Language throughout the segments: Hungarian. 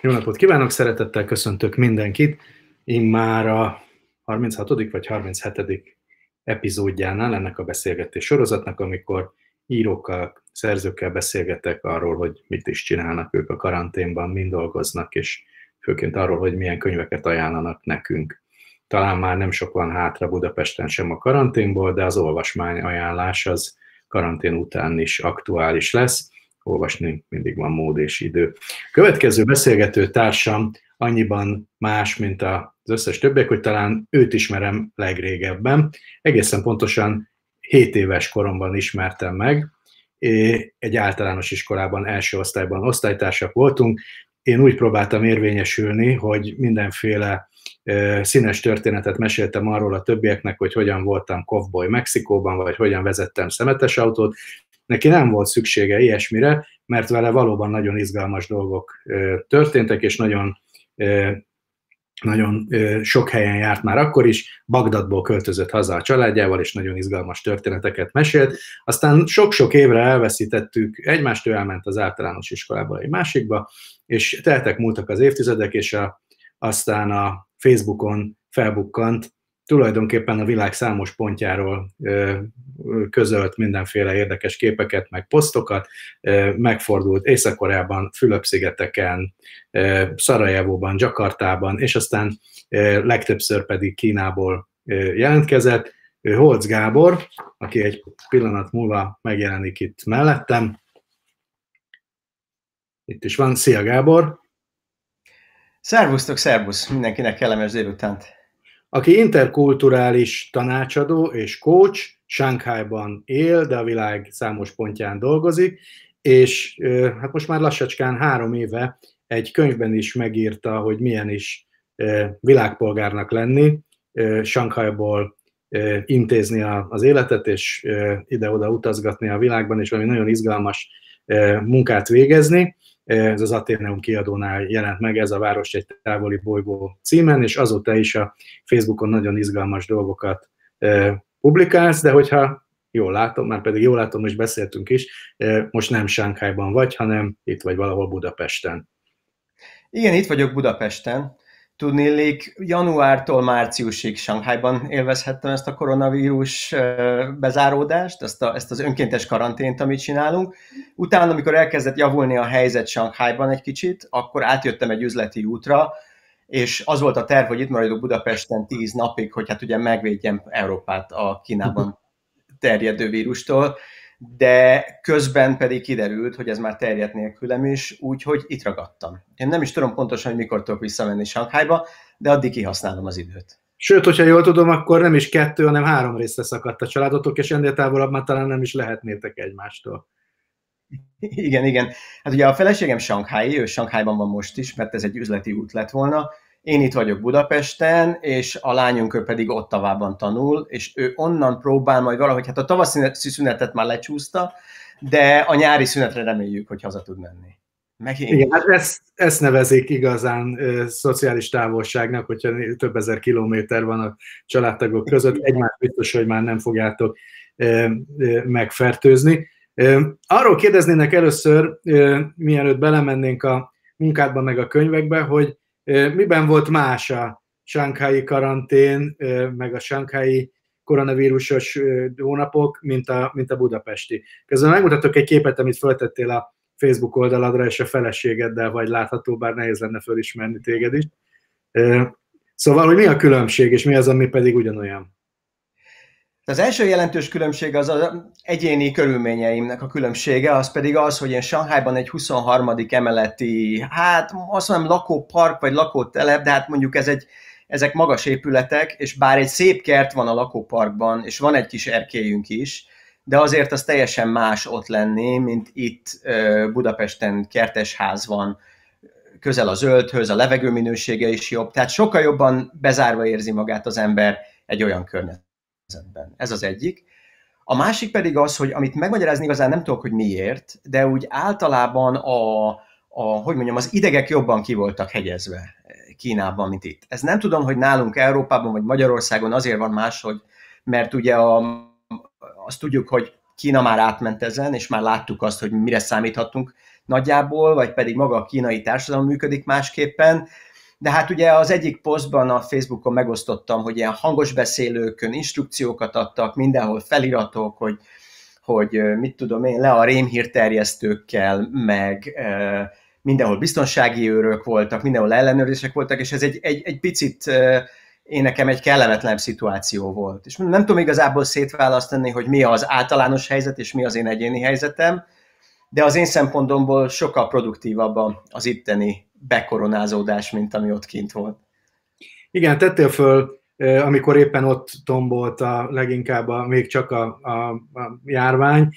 Jó napot kívánok, szeretettel köszöntök mindenkit. Én már a 36. vagy 37. epizódjánál ennek a beszélgetés sorozatnak, amikor írókkal, szerzőkkel beszélgetek arról, hogy mit is csinálnak ők a karanténban, mind dolgoznak, és főként arról, hogy milyen könyveket ajánlanak nekünk. Talán már nem sok van hátra Budapesten sem a karanténból, de az olvasmány ajánlás az karantén után is aktuális lesz olvasni mindig van mód és idő. Következő beszélgető társam annyiban más, mint az összes többiek, hogy talán őt ismerem legrégebben. Egészen pontosan 7 éves koromban ismertem meg, egy általános iskolában, első osztályban osztálytársak voltunk. Én úgy próbáltam érvényesülni, hogy mindenféle színes történetet meséltem arról a többieknek, hogy hogyan voltam kovboy Mexikóban, vagy hogyan vezettem szemetes autót, Neki nem volt szüksége ilyesmire, mert vele valóban nagyon izgalmas dolgok történtek, és nagyon nagyon sok helyen járt már akkor is, Bagdadból költözött haza a családjával, és nagyon izgalmas történeteket mesélt. Aztán sok-sok évre elveszítettük, egymástól elment az általános iskolába egy másikba, és teltek múltak az évtizedek, és a, aztán a Facebookon felbukkant tulajdonképpen a világ számos pontjáról közölt mindenféle érdekes képeket, meg posztokat, megfordult Észak-Koreában, Fülöp-szigeteken, Szarajevóban, Jakartában, és aztán legtöbbször pedig Kínából jelentkezett. Ő Holc Gábor, aki egy pillanat múlva megjelenik itt mellettem. Itt is van, szia Gábor! Szervusztok, szervusz! Mindenkinek kellemes délutánt! aki interkulturális tanácsadó és coach, Sánkhájban él, de a világ számos pontján dolgozik, és hát most már lassacskán három éve egy könyvben is megírta, hogy milyen is világpolgárnak lenni, Sánkhájból intézni az életet, és ide-oda utazgatni a világban, és valami nagyon izgalmas munkát végezni ez az Ateneum kiadónál jelent meg, ez a Város egy távoli bolygó címen, és azóta is a Facebookon nagyon izgalmas dolgokat e, publikálsz, de hogyha jól látom, már pedig jól látom, és beszéltünk is, e, most nem Sánkhájban vagy, hanem itt vagy valahol Budapesten. Igen, itt vagyok Budapesten tudnélék, januártól márciusig Shanghaiban élvezhettem ezt a koronavírus bezáródást, ezt, a, ezt az önkéntes karantént, amit csinálunk. Utána, amikor elkezdett javulni a helyzet Shanghaiban egy kicsit, akkor átjöttem egy üzleti útra, és az volt a terv, hogy itt maradok Budapesten tíz napig, hogy hát ugye megvédjem Európát a Kínában terjedő vírustól, de közben pedig kiderült, hogy ez már terjedt nélkülem is, úgyhogy itt ragadtam. Én nem is tudom pontosan, hogy mikor tudok visszamenni Sankhájba, de addig kihasználom az időt. Sőt, hogyha jól tudom, akkor nem is kettő, hanem három részre szakadt a családotok, és ennél távolabb már talán nem is lehetnétek egymástól. Igen, igen. Hát ugye a feleségem Shanghai, ő Shanghaiban van most is, mert ez egy üzleti út lett volna, én itt vagyok Budapesten, és a lányunk ő pedig tavában tanul, és ő onnan próbál majd valahogy, hát a tavaszi szünetet már lecsúszta, de a nyári szünetre reméljük, hogy haza tud menni. Megint. Igen, hát ezt, ezt nevezik igazán e, szociális távolságnak, hogyha több ezer kilométer van a családtagok között, egymás biztos, hogy már nem fogjátok e, e, megfertőzni. E, arról kérdeznének először, e, mielőtt belemennénk a munkádba meg a könyvekbe, hogy Miben volt más a sánkhái karantén, meg a sánkhái koronavírusos hónapok, mint a, mint a budapesti? Közben megmutatok egy képet, amit feltettél a Facebook oldaladra, és a feleségeddel vagy látható, bár nehéz lenne fölismerni téged is. Szóval, hogy mi a különbség, és mi az, ami pedig ugyanolyan? Az első jelentős különbség az, az egyéni körülményeimnek a különbsége, az pedig az, hogy én Shanghaiban egy 23. emeleti, hát azt mondom lakópark vagy lakótelep, de hát mondjuk ez egy, ezek magas épületek, és bár egy szép kert van a lakóparkban, és van egy kis erkélyünk is, de azért az teljesen más ott lenni, mint itt Budapesten kertesház van, közel a zöldhöz, a levegő minősége is jobb, tehát sokkal jobban bezárva érzi magát az ember egy olyan környezet környezetben. Ez az egyik. A másik pedig az, hogy amit megmagyarázni igazán nem tudok, hogy miért, de úgy általában a, a hogy mondjam, az idegek jobban ki voltak hegyezve Kínában, mint itt. Ez nem tudom, hogy nálunk Európában vagy Magyarországon azért van más, hogy mert ugye a, azt tudjuk, hogy Kína már átment ezen, és már láttuk azt, hogy mire számíthatunk nagyjából, vagy pedig maga a kínai társadalom működik másképpen, de hát ugye az egyik posztban a Facebookon megosztottam, hogy ilyen hangos beszélőkön instrukciókat adtak, mindenhol feliratok, hogy, hogy mit tudom én, le a rémhírterjesztőkkel, meg mindenhol biztonsági őrök voltak, mindenhol ellenőrzések voltak, és ez egy, egy, egy picit én nekem egy kellemetlen szituáció volt. És nem tudom igazából szétválasztani, hogy mi az általános helyzet, és mi az én egyéni helyzetem, de az én szempontomból sokkal produktívabb az itteni bekoronázódás, mint ami ott kint volt. Igen, tettél föl, amikor éppen ott tombolt a, leginkább a, még csak a, a, a járvány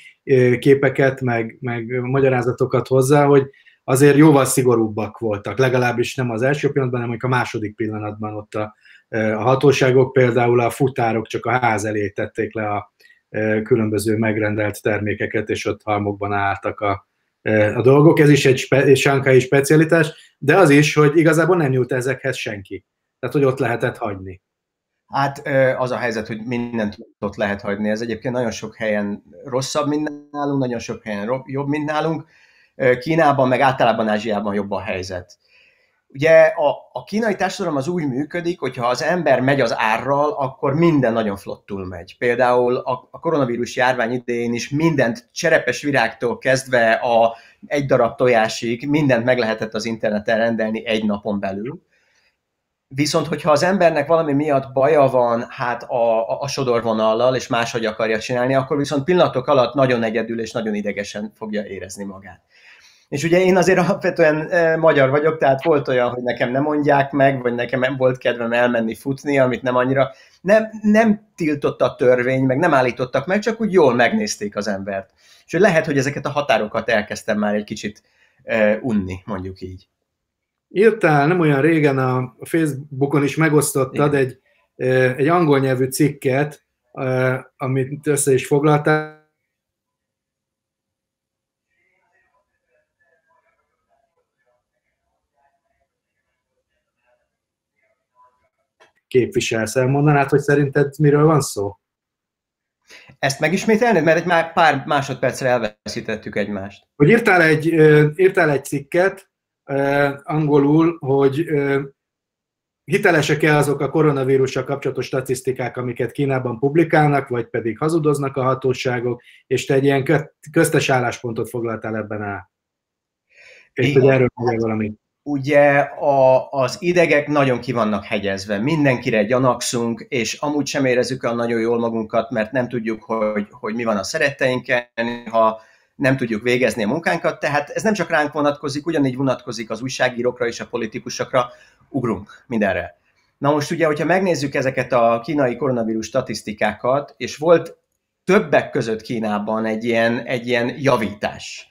képeket, meg, meg magyarázatokat hozzá, hogy azért jóval szigorúbbak voltak, legalábbis nem az első pillanatban, hanem a második pillanatban ott a, a hatóságok például a futárok csak a ház elé tették le a különböző megrendelt termékeket, és ott halmokban álltak a, a dolgok, ez is egy spe, sánkai specialitás, de az is, hogy igazából nem nyújt ezekhez senki. Tehát, hogy ott lehetett hagyni. Hát az a helyzet, hogy mindent ott lehet hagyni. Ez egyébként nagyon sok helyen rosszabb, mint nálunk, nagyon sok helyen jobb, mint nálunk. Kínában, meg általában Ázsiában jobb a helyzet. Ugye a, a kínai társadalom az úgy működik, hogyha az ember megy az árral, akkor minden nagyon flottul megy. Például a, a koronavírus járvány idején is mindent cserepes virágtól kezdve a egy darab tojásig mindent meg lehetett az interneten rendelni egy napon belül. Viszont, hogyha az embernek valami miatt baja van hát a, a, a sodorvonallal, és máshogy akarja csinálni, akkor viszont pillanatok alatt nagyon egyedül és nagyon idegesen fogja érezni magát. És ugye én azért alapvetően eh, magyar vagyok, tehát volt olyan, hogy nekem nem mondják meg, vagy nekem volt kedvem elmenni futni, amit nem annyira nem, nem tiltott a törvény, meg nem állítottak meg, csak úgy jól megnézték az embert. És hogy lehet, hogy ezeket a határokat elkezdtem már egy kicsit eh, unni, mondjuk így. Írtál nem olyan régen a Facebookon is megosztottad egy, eh, egy angol nyelvű cikket, amit össze is foglaltál, képviselsz. Elmondanád, hogy szerinted miről van szó? Ezt megismételni, mert egy már pár másodpercre elveszítettük egymást. Hogy írtál egy, írtál egy cikket angolul, hogy hitelesek-e azok a koronavírussal kapcsolatos statisztikák, amiket Kínában publikálnak, vagy pedig hazudoznak a hatóságok, és te egy ilyen köztes álláspontot foglaltál ebben el. És hogy erről valamit ugye a, az idegek nagyon ki vannak hegyezve, mindenkire gyanakszunk, és amúgy sem érezzük el nagyon jól magunkat, mert nem tudjuk, hogy, hogy mi van a szeretteinkkel, ha nem tudjuk végezni a munkánkat, tehát ez nem csak ránk vonatkozik, ugyanígy vonatkozik az újságírókra és a politikusokra, ugrunk mindenre. Na most ugye, hogyha megnézzük ezeket a kínai koronavírus statisztikákat, és volt többek között Kínában egy ilyen, egy ilyen javítás,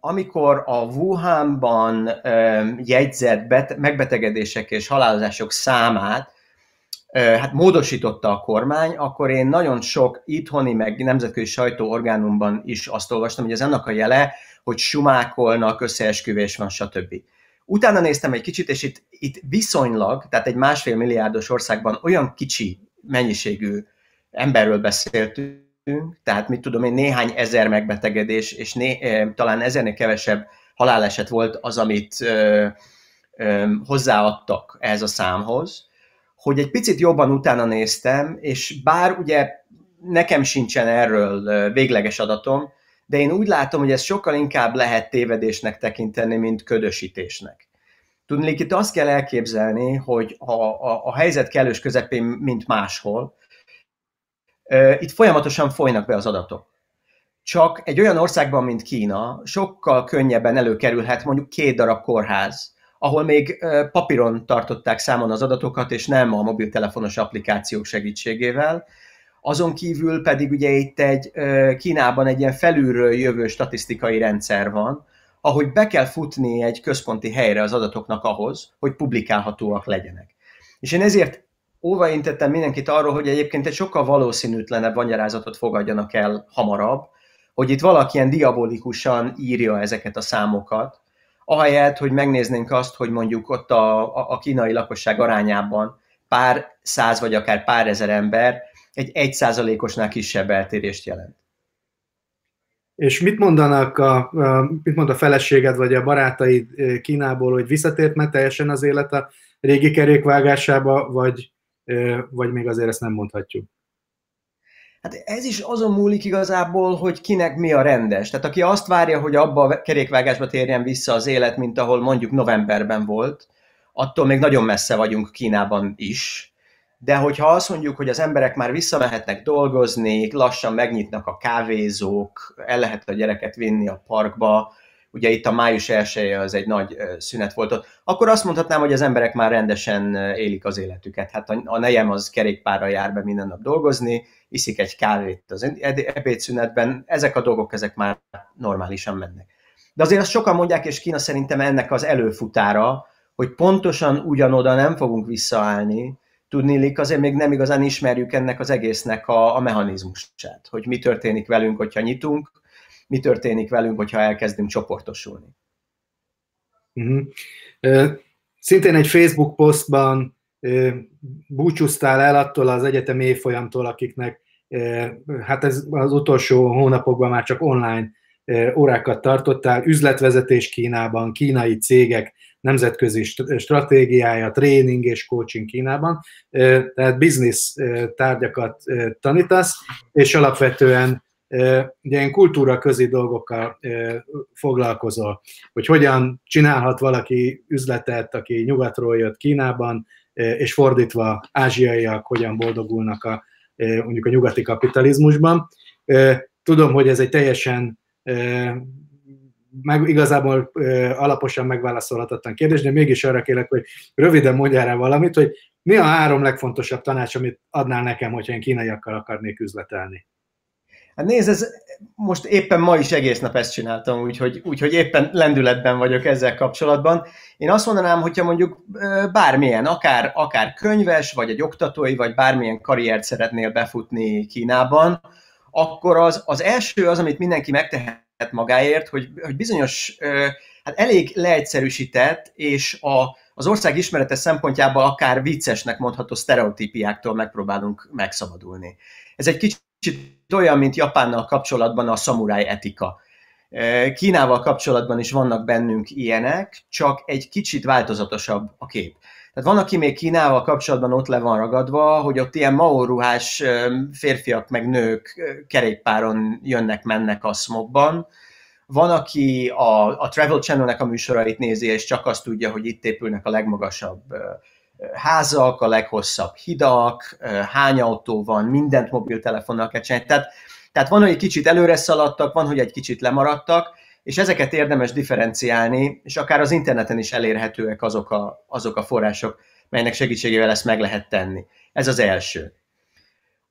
amikor a Wuhanban jegyzett megbetegedések és halálozások számát hát módosította a kormány, akkor én nagyon sok itthoni, meg nemzetközi sajtóorgánumban is azt olvastam, hogy ez annak a jele, hogy sumákolnak, összeesküvés van, stb. Utána néztem egy kicsit, és itt, itt viszonylag, tehát egy másfél milliárdos országban olyan kicsi mennyiségű emberről beszéltünk, lettünk, tehát mit tudom én, néhány ezer megbetegedés, és né, talán ezernél kevesebb haláleset volt az, amit ö, ö, hozzáadtak ehhez a számhoz, hogy egy picit jobban utána néztem, és bár ugye nekem sincsen erről végleges adatom, de én úgy látom, hogy ez sokkal inkább lehet tévedésnek tekinteni, mint ködösítésnek. Tudnék, itt azt kell elképzelni, hogy a, a, a helyzet kellős közepén, mint máshol, itt folyamatosan folynak be az adatok. Csak egy olyan országban, mint Kína, sokkal könnyebben előkerülhet mondjuk két darab kórház, ahol még papíron tartották számon az adatokat, és nem a mobiltelefonos applikációk segítségével. Azon kívül pedig ugye itt egy Kínában egy ilyen felülről jövő statisztikai rendszer van, ahogy be kell futni egy központi helyre az adatoknak ahhoz, hogy publikálhatóak legyenek. És én ezért óvaintettem mindenkit arról, hogy egyébként egy sokkal valószínűtlenebb magyarázatot fogadjanak el hamarabb, hogy itt valaki ilyen diabolikusan írja ezeket a számokat, ahelyett, hogy megnéznénk azt, hogy mondjuk ott a, a, a kínai lakosság arányában pár száz vagy akár pár ezer ember egy egy százalékosnál kisebb eltérést jelent. És mit mondanak a, mit mond a feleséged vagy a barátaid eh, Kínából, hogy visszatért már teljesen az élet a régi kerékvágásába, vagy vagy még azért ezt nem mondhatjuk? Hát ez is azon múlik igazából, hogy kinek mi a rendes. Tehát aki azt várja, hogy abba a kerékvágásba térjen vissza az élet, mint ahol mondjuk novemberben volt, attól még nagyon messze vagyunk Kínában is. De hogyha azt mondjuk, hogy az emberek már visszamehetnek dolgozni, lassan megnyitnak a kávézók, el lehet a gyereket vinni a parkba, ugye itt a május 1 az egy nagy szünet volt ott, akkor azt mondhatnám, hogy az emberek már rendesen élik az életüket. Hát a nejem az kerékpárra jár be minden nap dolgozni, iszik egy kávét az ebédszünetben, ezek a dolgok ezek már normálisan mennek. De azért azt sokan mondják, és Kína szerintem ennek az előfutára, hogy pontosan ugyanoda nem fogunk visszaállni, tudnélik, azért még nem igazán ismerjük ennek az egésznek a, a mechanizmusát, hogy mi történik velünk, hogyha nyitunk, mi történik velünk, hogyha elkezdünk csoportosulni. Uh-huh. Szintén egy Facebook posztban búcsúztál el attól az egyetemi évfolyamtól, akiknek hát ez az utolsó hónapokban már csak online órákat tartottál, üzletvezetés Kínában, kínai cégek nemzetközi stratégiája, tréning és coaching Kínában, tehát biznisz tárgyakat tanítasz, és alapvetően ugye én kultúra közi dolgokkal foglalkozol, hogy hogyan csinálhat valaki üzletet, aki nyugatról jött Kínában, és fordítva ázsiaiak hogyan boldogulnak a, mondjuk a nyugati kapitalizmusban. Tudom, hogy ez egy teljesen meg, igazából alaposan megválaszolhatatlan kérdés, de mégis arra kérlek, hogy röviden mondjál rá valamit, hogy mi a három legfontosabb tanács, amit adnál nekem, hogyha én kínaiakkal akarnék üzletelni? Hát nézd, ez, most éppen ma is egész nap ezt csináltam, úgyhogy, úgyhogy éppen lendületben vagyok ezzel kapcsolatban. Én azt mondanám, hogyha mondjuk bármilyen, akár, akár könyves, vagy egy oktatói, vagy bármilyen karriert szeretnél befutni Kínában, akkor az, az első az, amit mindenki megtehet magáért, hogy, hogy bizonyos, hát elég leegyszerűsített, és a, az ország ismerete szempontjából akár viccesnek mondható sztereotípiáktól megpróbálunk megszabadulni. Ez egy kicsit olyan, mint Japánnal kapcsolatban a szamuráj etika. E, Kínával kapcsolatban is vannak bennünk ilyenek, csak egy kicsit változatosabb a kép. Tehát van, aki még Kínával kapcsolatban ott le van ragadva, hogy ott ilyen maoruhás e, férfiak meg nők e, kerékpáron jönnek-mennek a smogban, van, aki a, a Travel Channelnek a műsorait nézi, és csak azt tudja, hogy itt épülnek a legmagasabb házak, a leghosszabb hidak, hány autó van, mindent mobiltelefonnal kell csinálni. Tehát, tehát van, hogy egy kicsit előre szaladtak, van, hogy egy kicsit lemaradtak, és ezeket érdemes differenciálni, és akár az interneten is elérhetőek azok a, azok a források, melynek segítségével ezt meg lehet tenni. Ez az első.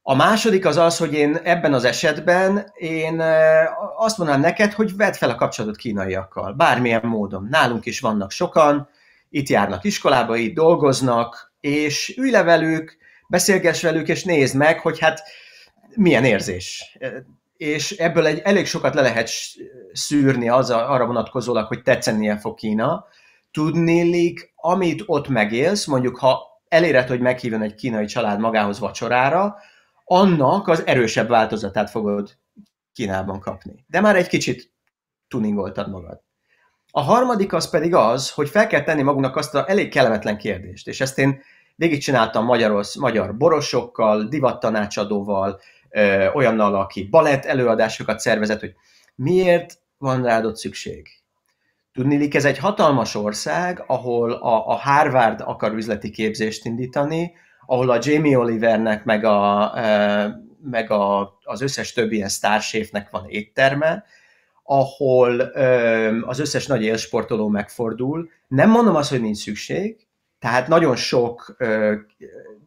A második az az, hogy én ebben az esetben én e, azt mondanám neked, hogy vedd fel a kapcsolatot kínaiakkal, bármilyen módon. Nálunk is vannak sokan, itt járnak iskolába, itt dolgoznak, és ülj le velük, beszélgess velük, és nézd meg, hogy hát milyen érzés. E, és ebből egy, elég sokat le lehet szűrni az a, arra vonatkozólag, hogy tetszenie fog Kína. Tudnélik, amit ott megélsz, mondjuk ha eléred, hogy meghívjon egy kínai család magához vacsorára, annak az erősebb változatát fogod Kínában kapni. De már egy kicsit tuningoltad magad. A harmadik az pedig az, hogy fel kell tenni magunknak azt a elég kellemetlen kérdést, és ezt én végigcsináltam magyar, magyar borosokkal, divattanácsadóval, ö, olyannal, aki balett előadásokat szervezett, hogy miért van rád ott szükség? Tudni ez egy hatalmas ország, ahol a, a Harvard akar üzleti képzést indítani, ahol a Jamie Olivernek, meg, a, e, meg a, az összes többi ilyen sztárséfnek van étterme, ahol e, az összes nagy élsportoló megfordul. Nem mondom azt, hogy nincs szükség, tehát nagyon sok, e,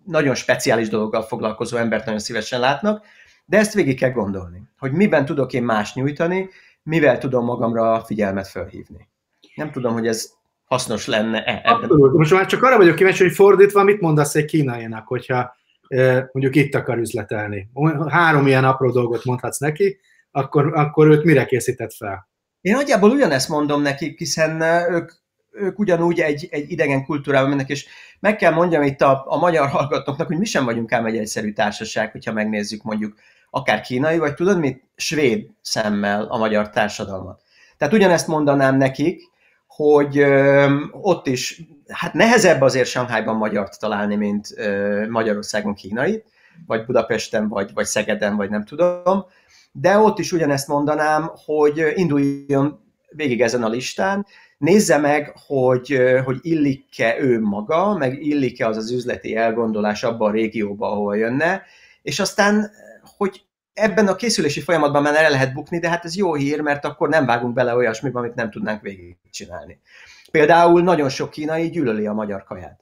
nagyon speciális dologgal foglalkozó embert nagyon szívesen látnak, de ezt végig kell gondolni, hogy miben tudok én más nyújtani, mivel tudom magamra a figyelmet felhívni. Nem tudom, hogy ez hasznos lenne -e ebben. Abszolút. Most már csak arra vagyok kíváncsi, hogy fordítva mit mondasz egy kínainak, hogyha e, mondjuk itt akar üzletelni. Három ilyen apró dolgot mondhatsz neki, akkor, akkor őt mire készített fel? Én nagyjából ugyanezt mondom nekik, hiszen e, ők, ők ugyanúgy egy, egy idegen kultúrában mennek, és meg kell mondjam itt a, a magyar hallgatóknak, hogy mi sem vagyunk ám egy egyszerű társaság, hogyha megnézzük mondjuk akár kínai, vagy tudod mit, svéd szemmel a magyar társadalmat. Tehát ugyanezt mondanám nekik, hogy ott is, hát nehezebb azért Sanghájban magyart találni, mint Magyarországon kínait, vagy Budapesten, vagy, vagy Szegeden, vagy nem tudom, de ott is ugyanezt mondanám, hogy induljon végig ezen a listán, nézze meg, hogy, hogy illik-e ő maga, meg illik-e az az üzleti elgondolás abban a régióba, ahol jönne, és aztán, hogy ebben a készülési folyamatban már el lehet bukni, de hát ez jó hír, mert akkor nem vágunk bele olyasmibe, amit nem tudnánk végigcsinálni. Például nagyon sok kínai gyűlöli a magyar kaját.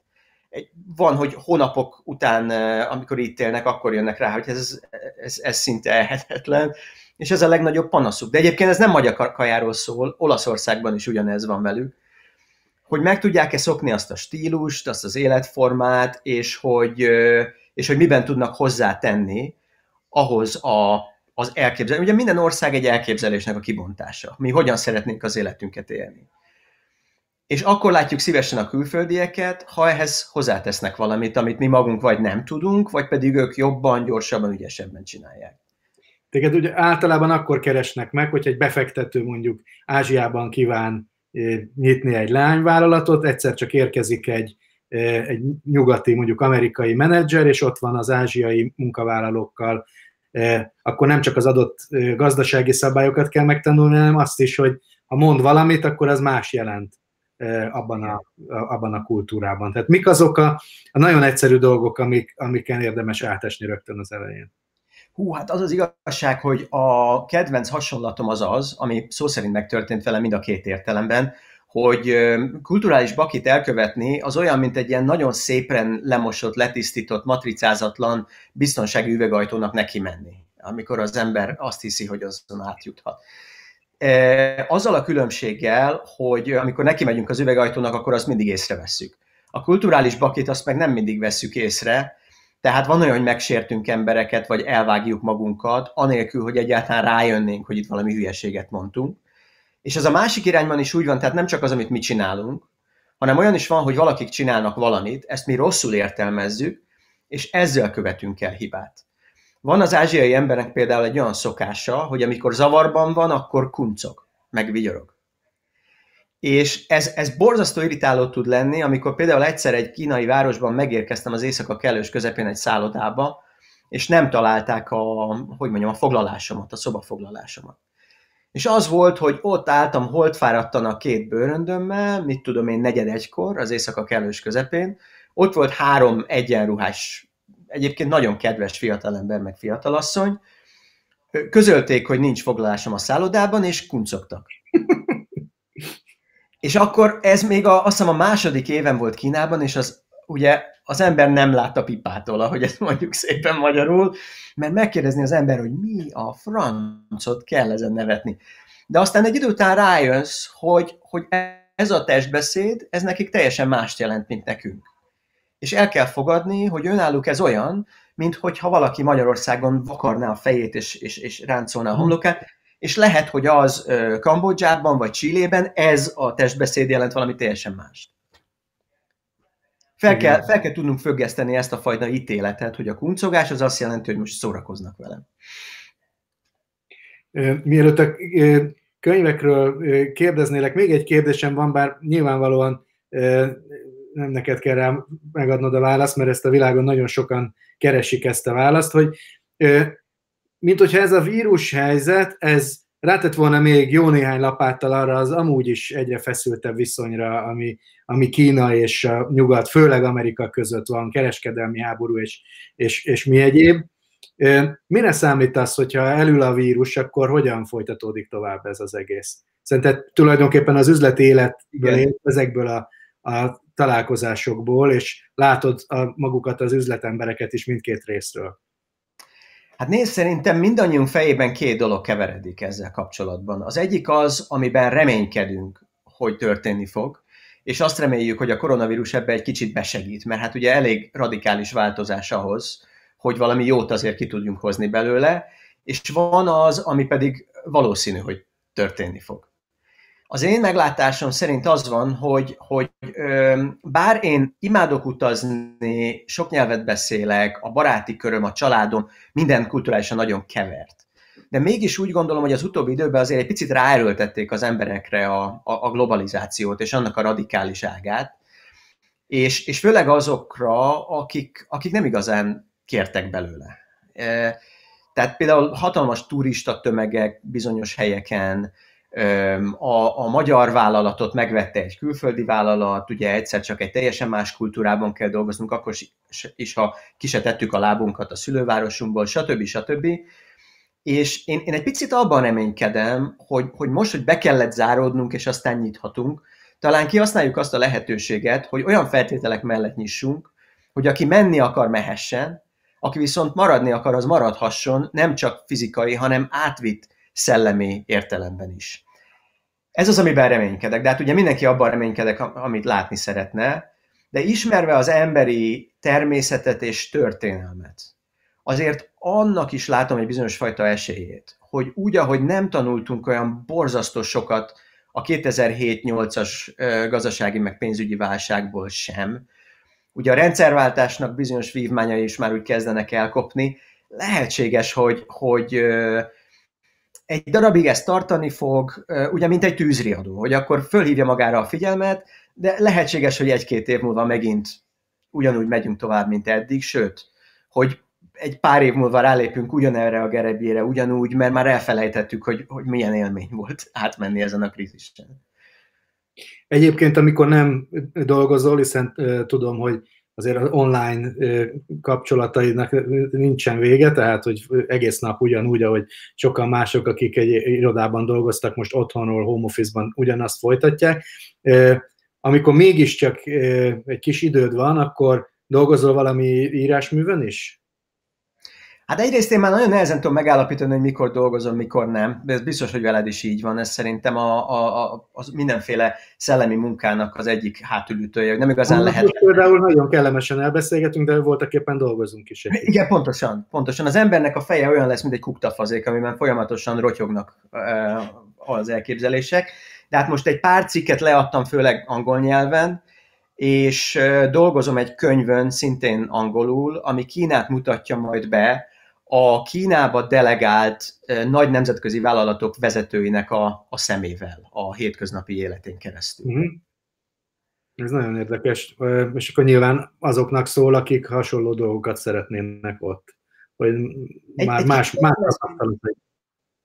Van, hogy hónapok után, amikor itt élnek, akkor jönnek rá, hogy ez, ez, ez szinte elhetetlen, és ez a legnagyobb panaszuk. De egyébként ez nem magyar kajáról szól, Olaszországban is ugyanez van velük, hogy meg tudják-e szokni azt a stílust, azt az életformát, és hogy, és hogy miben tudnak hozzátenni, ahhoz a, az elképzelés. Ugye minden ország egy elképzelésnek a kibontása. Mi hogyan szeretnénk az életünket élni. És akkor látjuk szívesen a külföldieket, ha ehhez hozzátesznek valamit, amit mi magunk vagy nem tudunk, vagy pedig ők jobban, gyorsabban, ügyesebben csinálják. Téged ugye általában akkor keresnek meg, hogy egy befektető mondjuk Ázsiában kíván eh, nyitni egy lányvállalatot, egyszer csak érkezik egy egy nyugati, mondjuk amerikai menedzser, és ott van az ázsiai munkavállalókkal, akkor nem csak az adott gazdasági szabályokat kell megtanulni, hanem azt is, hogy ha mond valamit, akkor az más jelent abban a, abban a kultúrában. Tehát mik azok a, a nagyon egyszerű dolgok, amik, amiken érdemes átesni rögtön az elején? Hú, hát az az igazság, hogy a kedvenc hasonlatom az az, ami szó szerint megtörtént velem mind a két értelemben, hogy kulturális bakit elkövetni az olyan, mint egy ilyen nagyon szépen lemosott, letisztított, matricázatlan biztonsági üvegajtónak neki menni, amikor az ember azt hiszi, hogy azon átjuthat. Azzal a különbséggel, hogy amikor neki megyünk az üvegajtónak, akkor azt mindig észrevesszük. A kulturális bakit azt meg nem mindig vesszük észre, tehát van olyan, hogy megsértünk embereket, vagy elvágjuk magunkat, anélkül, hogy egyáltalán rájönnénk, hogy itt valami hülyeséget mondtunk. És ez a másik irányban is úgy van, tehát nem csak az, amit mi csinálunk, hanem olyan is van, hogy valakik csinálnak valamit, ezt mi rosszul értelmezzük, és ezzel követünk el hibát. Van az ázsiai embernek például egy olyan szokása, hogy amikor zavarban van, akkor kuncog, meg vigyorog. És ez, ez borzasztó irritáló tud lenni, amikor például egyszer egy kínai városban megérkeztem az éjszaka kellős közepén egy szállodába, és nem találták a, hogy mondjam, a foglalásomat, a szobafoglalásomat. És az volt, hogy ott álltam holtfáradtan a két bőröndömmel, mit tudom én, negyed egykor, az éjszaka kellős közepén, ott volt három egyenruhás, egyébként nagyon kedves fiatalember meg fiatalasszony, közölték, hogy nincs foglalásom a szállodában, és kuncogtak. és akkor ez még a, azt hiszem a második éven volt Kínában, és az ugye az ember nem lát a pipától, ahogy ezt mondjuk szépen magyarul, mert megkérdezni az ember, hogy mi a francot kell ezen nevetni. De aztán egy idő után rájössz, hogy, hogy ez a testbeszéd, ez nekik teljesen mást jelent, mint nekünk. És el kell fogadni, hogy önálluk ez olyan, mint hogyha valaki Magyarországon vakarná a fejét és, és, és ráncolná a mhm. homlokát, és lehet, hogy az Kambodzsában vagy Csillében ez a testbeszéd jelent valami teljesen mást. Fel kell, fel kell tudnunk függeszteni ezt a fajta ítéletet, hogy a kuncogás az azt jelenti, hogy most szórakoznak velem. Mielőtt a könyvekről kérdeznélek, még egy kérdésem van, bár nyilvánvalóan nem neked kell rám megadnod a választ, mert ezt a világon nagyon sokan keresik ezt a választ, hogy mint hogyha ez a vírus helyzet, ez rátett volna még jó néhány lapáttal arra az amúgy is egyre feszültebb viszonyra, ami, ami Kína és a Nyugat, főleg Amerika között van, kereskedelmi háború és, és, és mi egyéb. Mire számítasz, hogyha elül a vírus, akkor hogyan folytatódik tovább ez az egész? Szerinted tulajdonképpen az üzleti életből, él, ezekből a, a találkozásokból, és látod a, magukat az üzletembereket is mindkét részről. Hát nézd, szerintem mindannyiunk fejében két dolog keveredik ezzel kapcsolatban. Az egyik az, amiben reménykedünk, hogy történni fog, és azt reméljük, hogy a koronavírus ebbe egy kicsit besegít, mert hát ugye elég radikális változás ahhoz, hogy valami jót azért ki tudjunk hozni belőle, és van az, ami pedig valószínű, hogy történni fog. Az én meglátásom szerint az van, hogy, hogy ö, bár én imádok utazni, sok nyelvet beszélek, a baráti köröm, a családom, minden kulturálisan nagyon kevert. De mégis úgy gondolom, hogy az utóbbi időben azért egy picit ráerőltették az emberekre a, a, a globalizációt és annak a radikáliságát és, és főleg azokra, akik, akik nem igazán kértek belőle. E, tehát például hatalmas turista tömegek bizonyos helyeken, a, a magyar vállalatot megvette egy külföldi vállalat, ugye egyszer csak egy teljesen más kultúrában kell dolgoznunk, akkor is, is ha kisetettük a lábunkat a szülővárosunkból, stb. stb. És én, én egy picit abban reménykedem, hogy, hogy most, hogy be kellett záródnunk, és aztán nyithatunk, talán kihasználjuk azt a lehetőséget, hogy olyan feltételek mellett nyissunk, hogy aki menni akar, mehessen, aki viszont maradni akar, az maradhasson, nem csak fizikai, hanem átvitt szellemi értelemben is. Ez az, amiben reménykedek. De hát ugye mindenki abban reménykedek, amit látni szeretne, de ismerve az emberi természetet és történelmet, azért annak is látom egy bizonyos fajta esélyét, hogy úgy, ahogy nem tanultunk olyan borzasztó sokat a 2007-8-as gazdasági meg pénzügyi válságból sem, ugye a rendszerváltásnak bizonyos vívmányai is már úgy kezdenek elkopni, lehetséges, hogy, hogy egy darabig ezt tartani fog, ugye mint egy tűzriadó, hogy akkor fölhívja magára a figyelmet, de lehetséges, hogy egy-két év múlva megint ugyanúgy megyünk tovább, mint eddig, sőt, hogy egy pár év múlva rálépünk ugyanerre a gerebjére, ugyanúgy, mert már elfelejtettük, hogy, hogy milyen élmény volt átmenni ezen a krízisen. Egyébként, amikor nem dolgozol, hiszen tudom, hogy azért az online kapcsolataidnak nincsen vége, tehát hogy egész nap ugyanúgy, ahogy sokan mások, akik egy irodában dolgoztak, most otthonról, home office-ban ugyanazt folytatják. Amikor mégiscsak egy kis időd van, akkor dolgozol valami írásművön is? Hát egyrészt én már nagyon nehezen tudom megállapítani, hogy mikor dolgozom, mikor nem. De ez biztos, hogy veled is így van. Ez szerintem a, a, a, a mindenféle szellemi munkának az egyik hátulütője, hogy nem igazán Most lehet. Például nagyon kellemesen elbeszélgetünk, de voltak éppen dolgozunk is. Egyébként. Igen, pontosan. Pontosan. Az embernek a feje olyan lesz, mint egy kuktafazék, amiben folyamatosan rotyognak az elképzelések. De hát most egy pár cikket leadtam, főleg angol nyelven, és dolgozom egy könyvön, szintén angolul, ami Kínát mutatja majd be, a Kínába delegált nagy nemzetközi vállalatok vezetőinek a, a szemével a hétköznapi életén keresztül. Mm-hmm. Ez nagyon érdekes, és akkor nyilván azoknak szól, akik hasonló dolgokat szeretnének ott, vagy már egy, más, egy más tapasztalatok.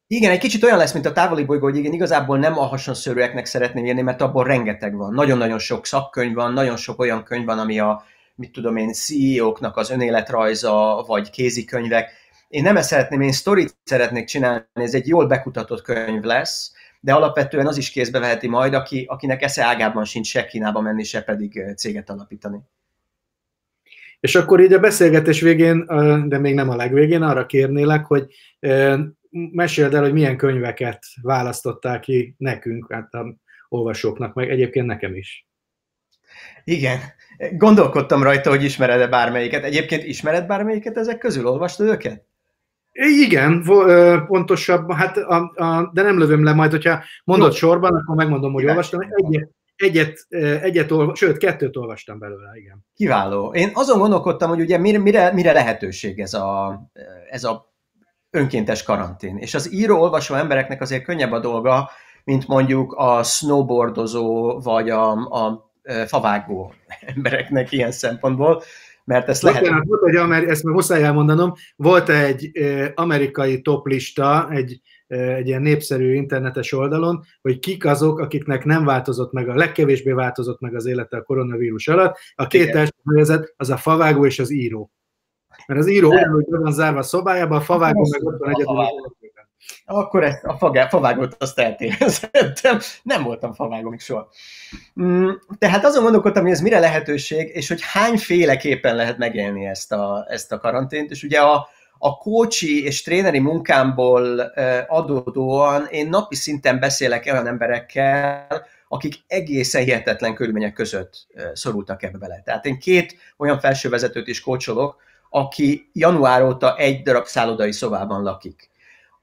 Igen, egy kicsit olyan lesz, mint a távoli bolygó, hogy igen, igazából nem a hasonszörűeknek szeretném írni, mert abból rengeteg van. Nagyon-nagyon sok szakkönyv van, nagyon sok olyan könyv van, ami a, mit tudom én, CEO-knak az önéletrajza, vagy kézikönyvek én nem ezt szeretném, én sztorit szeretnék csinálni, ez egy jól bekutatott könyv lesz, de alapvetően az is kézbe veheti majd, aki, akinek esze ágában sincs se Kínába menni, se pedig céget alapítani. És akkor így a beszélgetés végén, de még nem a legvégén, arra kérnélek, hogy meséld el, hogy milyen könyveket választottál ki nekünk, hát a olvasóknak, meg egyébként nekem is. Igen, gondolkodtam rajta, hogy ismered-e bármelyiket. Egyébként ismered bármelyiket ezek közül? Olvastad őket? Igen, pontosabban, hát a, a, de nem lövöm le majd, hogyha mondod no. sorban, akkor megmondom, hogy olvastam. Egyet, egyet, egyet olva, sőt, kettőt olvastam belőle, igen. Kiváló. Én azon gondolkodtam, hogy ugye mire, mire, mire lehetőség ez a, ez a önkéntes karantén. És az író-olvasó embereknek azért könnyebb a dolga, mint mondjuk a snowboardozó vagy a, a favágó embereknek ilyen szempontból, mert ezt lehet... Bocsánat, volt egy, ameri- ezt még muszáj elmondanom, volt egy amerikai toplista, egy, egy ilyen népszerű internetes oldalon, hogy kik azok, akiknek nem változott meg, a legkevésbé változott meg az élete a koronavírus alatt. A két első az a favágó és az író. Mert az író olyan, hogy van zárva a szobájában, a favágó meg ott van egyedül. Akkor ezt a fagá, favágót azt eltévezettem. Nem voltam favágó még soha. Mm, tehát azon gondolkodtam, hogy ez mire lehetőség, és hogy hányféleképpen lehet megélni ezt a, ezt a karantént. És ugye a, a kócsi és tréneri munkámból adódóan én napi szinten beszélek olyan emberekkel, akik egészen hihetetlen körülmények között szorultak ebbe bele. Tehát én két olyan felsővezetőt is kócsolok, aki január óta egy darab szállodai szobában lakik.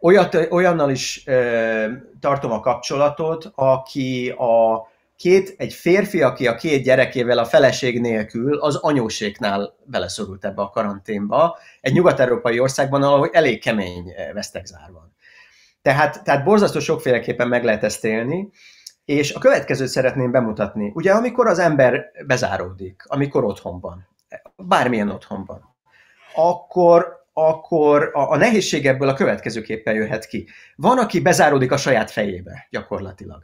Olyat, olyannal is ö, tartom a kapcsolatot, aki a két, egy férfi, aki a két gyerekével a feleség nélkül az anyóséknál beleszorult ebbe a karanténba, egy nyugat-európai országban, ahol elég kemény vesztek van. Tehát, tehát borzasztó sokféleképpen meg lehet ezt élni, és a következőt szeretném bemutatni. Ugye, amikor az ember bezáródik, amikor otthon van, bármilyen otthon van, akkor akkor a, a nehézség ebből a következőképpen jöhet ki. Van, aki bezáródik a saját fejébe gyakorlatilag.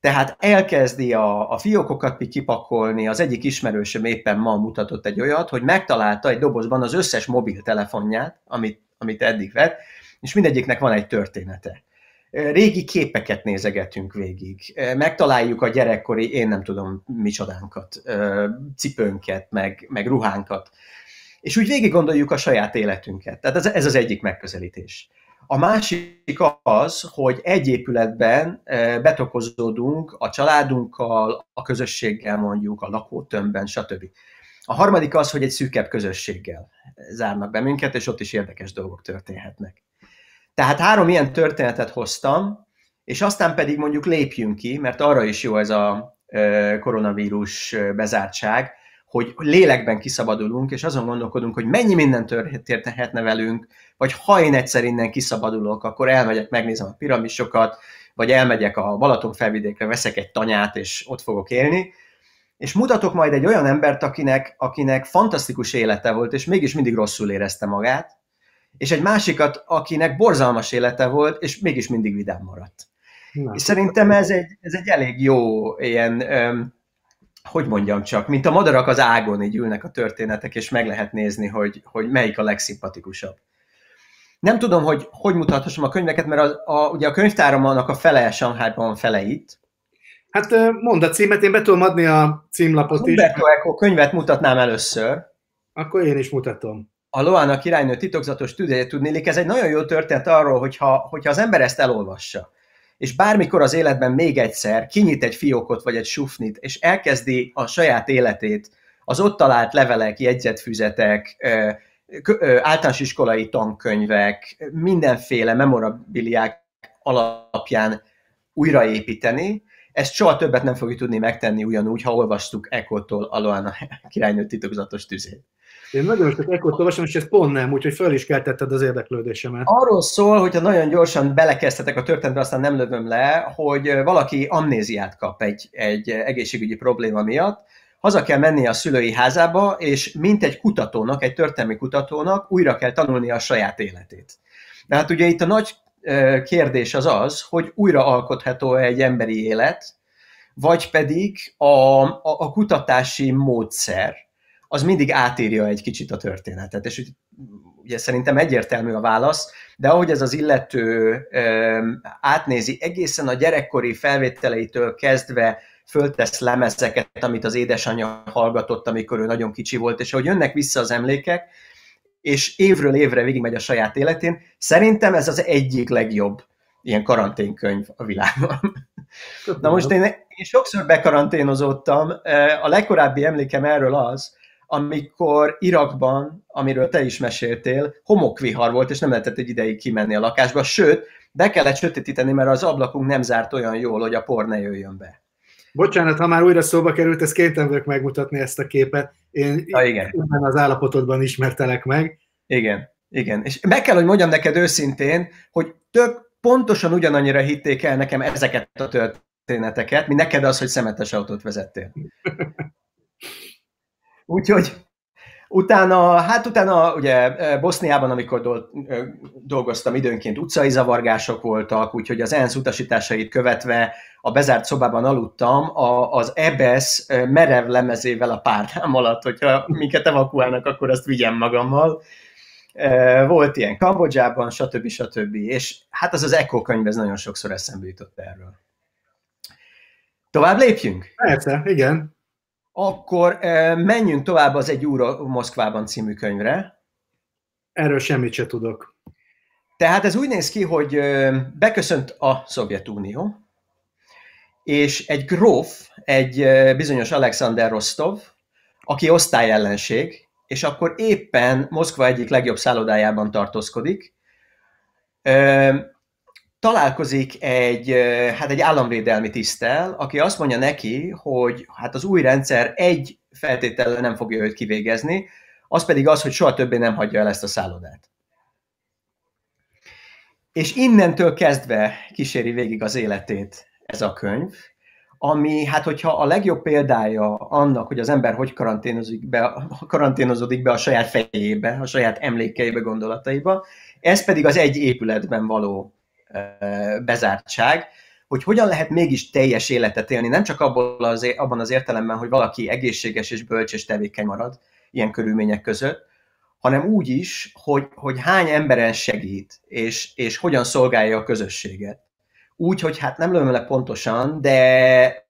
Tehát elkezdi a, a fiókokat kipakolni, az egyik ismerősöm éppen ma mutatott egy olyat, hogy megtalálta egy dobozban az összes mobiltelefonját, amit, amit eddig vett, és mindegyiknek van egy története. Régi képeket nézegetünk végig, megtaláljuk a gyerekkori, én nem tudom micsodánkat, cipőnket, meg, meg ruhánkat és úgy végig gondoljuk a saját életünket. Tehát ez, ez az egyik megközelítés. A másik az, hogy egy épületben e, betokozódunk a családunkkal, a közösséggel mondjuk, a lakótömbben, stb. A harmadik az, hogy egy szűkebb közösséggel zárnak be minket, és ott is érdekes dolgok történhetnek. Tehát három ilyen történetet hoztam, és aztán pedig mondjuk lépjünk ki, mert arra is jó ez a e, koronavírus e, bezártság, hogy lélekben kiszabadulunk, és azon gondolkodunk, hogy mennyi minden történhetne velünk, vagy ha én egyszer innen kiszabadulok, akkor elmegyek, megnézem a piramisokat, vagy elmegyek a Balaton felvidékre, veszek egy tanyát, és ott fogok élni, és mutatok majd egy olyan embert, akinek, akinek fantasztikus élete volt, és mégis mindig rosszul érezte magát, és egy másikat, akinek borzalmas élete volt, és mégis mindig vidám maradt. Na. És szerintem ez egy, ez egy elég jó ilyen öm, hogy mondjam csak, mint a madarak az ágon így ülnek a történetek, és meg lehet nézni, hogy, hogy melyik a legszimpatikusabb. Nem tudom, hogy hogy mutathassam a könyveket, mert a, a, ugye a annak a fele Shanghai-ban fele itt. Hát mondd a címet, én be tudom adni a címlapot Humberto is. Humberto Eco könyvet mutatnám először. Akkor én is mutatom. A Loának királynő titokzatos tüdeje tudnélik, ez egy nagyon jó történet arról, hogyha, hogyha az ember ezt elolvassa és bármikor az életben még egyszer kinyit egy fiókot vagy egy sufnit, és elkezdi a saját életét, az ott talált levelek, jegyzetfüzetek, általános iskolai tankönyvek, mindenféle memorabiliák alapján újraépíteni, ezt soha többet nem fogjuk tudni megtenni ugyanúgy, ha olvastuk Ekotól Aloana királynő titokzatos tüzét. Én nagyon sok ekkor olvasom, és ez pont nem, úgyhogy föl is keltetted az érdeklődésemet. Arról szól, hogyha nagyon gyorsan belekezdhetek a történetbe, aztán nem lövöm le, hogy valaki amnéziát kap egy, egy egészségügyi probléma miatt, haza kell menni a szülői házába, és mint egy kutatónak, egy történelmi kutatónak újra kell tanulni a saját életét. De hát ugye itt a nagy kérdés az az, hogy újra alkotható egy emberi élet, vagy pedig a, a, a kutatási módszer, az mindig átírja egy kicsit a történetet. És ugye szerintem egyértelmű a válasz, de ahogy ez az illető átnézi egészen a gyerekkori felvételeitől kezdve, föltesz lemezeket, amit az édesanyja hallgatott, amikor ő nagyon kicsi volt, és ahogy jönnek vissza az emlékek, és évről évre végigmegy a saját életén, szerintem ez az egyik legjobb ilyen karanténkönyv a világban. Köszönöm. Na most én, én sokszor bekaranténozottam, eh, a legkorábbi emlékem erről az, amikor Irakban, amiről te is meséltél, homokvihar volt, és nem lehetett egy ideig kimenni a lakásba, sőt, be kellett sötétíteni, mert az ablakunk nem zárt olyan jól, hogy a por ne jöjjön be. Bocsánat, ha már újra szóba került, ez kénytelen vagyok megmutatni ezt a képet. Én ha, igen. ebben az állapotodban ismertelek meg. Igen, igen. És meg kell, hogy mondjam neked őszintén, hogy tök pontosan ugyanannyira hitték el nekem ezeket a történeteket, mint neked az, hogy szemetes autót vezettél. Úgyhogy Utána, hát utána ugye e, Boszniában, amikor e, dolgoztam időnként, utcai zavargások voltak, úgyhogy az ENSZ utasításait követve a bezárt szobában aludtam, a, az EBS e merev lemezével a párnám alatt, hogyha minket evakuálnak, akkor azt vigyem magammal. Volt ilyen Kambodzsában, stb. stb. És hát az az Eko könyv, ez nagyon sokszor eszembe jutott erről. Tovább lépjünk? Persze, igen. Akkor menjünk tovább az Egy úr Moszkvában című könyvre. Erről semmit se tudok. Tehát ez úgy néz ki, hogy beköszönt a Szovjetunió, és egy gróf, egy bizonyos Alexander Rostov, aki osztályellenség, és akkor éppen Moszkva egyik legjobb szállodájában tartózkodik, találkozik egy, hát egy államvédelmi tisztel, aki azt mondja neki, hogy hát az új rendszer egy feltétellel nem fogja őt kivégezni, az pedig az, hogy soha többé nem hagyja el ezt a szállodát. És innentől kezdve kíséri végig az életét ez a könyv, ami, hát hogyha a legjobb példája annak, hogy az ember hogy karanténozik be, karanténozódik be a saját fejébe, a saját emlékeibe, gondolataiba, ez pedig az egy épületben való bezártság, hogy hogyan lehet mégis teljes életet élni, nem csak abból az, abban az értelemben, hogy valaki egészséges és bölcs és tevékeny marad ilyen körülmények között, hanem úgy is, hogy, hogy hány emberen segít, és, és hogyan szolgálja a közösséget. Úgy, hogy hát nem lőm le pontosan, de,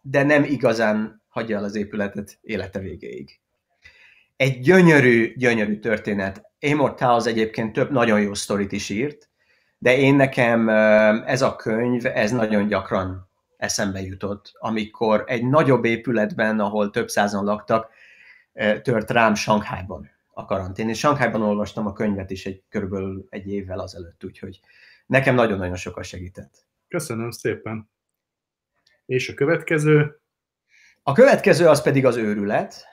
de nem igazán hagyja el az épületet élete végéig. Egy gyönyörű, gyönyörű történet. Amor Towles egyébként több nagyon jó sztorit is írt, de én nekem ez a könyv, ez nagyon gyakran eszembe jutott, amikor egy nagyobb épületben, ahol több százan laktak, tört rám Sankhájban a karantén. És Sankhájban olvastam a könyvet is egy körülbelül egy évvel azelőtt, úgyhogy nekem nagyon-nagyon sokat segített. Köszönöm szépen. És a következő? A következő az pedig az őrület.